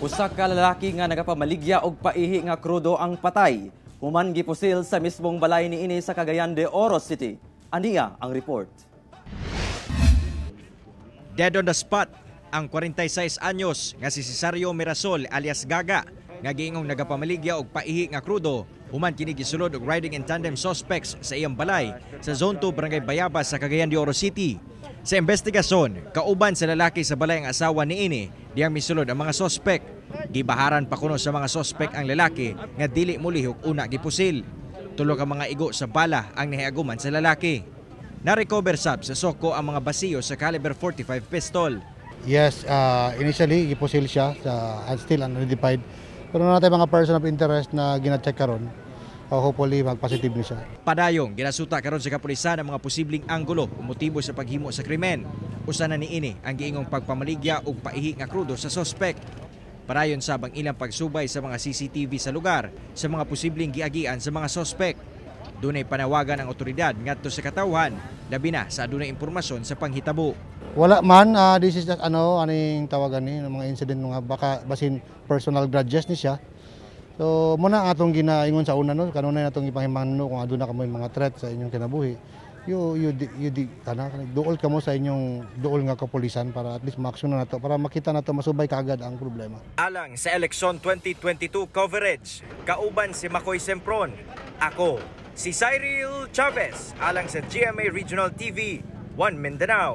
Usa ka lalaki nga nagapamaligya og paihi nga krudo ang patay. Human gipusil sa mismong balay ni ini sa Cagayan de Oro City. Aniya ang report. Dead on the spot ang 46 anyos nga si Cesario Mirasol alias Gaga nga giingong nagapamaligya og paihi nga krudo human kini gisulod og riding in tandem suspects sa iyang balay sa Zone 2 Barangay Bayabas sa Cagayan de Oro City. Sa investigasyon, kauban sa lalaki sa balay ang asawa ni Ini, di ang misulod ang mga sospek. Gibaharan pa kuno sa mga sospek ang lalaki nga dili mulihok una gipusil. Tulo ang mga igo sa bala ang nahiaguman sa lalaki. Na-recover sab sa soko ang mga basiyo sa caliber 45 pistol. Yes, uh, initially gipusil siya sa uh, still unidentified. Pero na mga person of interest na gina-check karon o hopefully magpositive niya. Padayong ginasuta karon sa kapulisan ang mga posibleng angulo o motibo sa paghimo sa krimen. Usa na niini ang giingong pagpamaligya ug paihi nga krudo sa sospek. Padayon sa bang ilang pagsubay sa mga CCTV sa lugar sa mga posibleng giagian sa mga sospek. Dunay panawagan ang otoridad ngadto sa katawhan labi na sa dunay impormasyon sa panghitabo. Wala man uh, this is just ano aning tawagan ni mga incident nga baka basin personal grudges ni siya So, muna atong ginaingon sa una no, kanunay natong ipahimangno no, kung aduna kamoy mga threat sa inyong kinabuhi. Yo yo di, yo di kana duol kamo sa inyong duol nga kapulisan para at least maaksyon na nato para makita nato masubay kaagad ang problema. Alang sa election 2022 coverage, kauban si Makoy Sempron. Ako si Cyril Chavez alang sa GMA Regional TV, 1 Mindanao.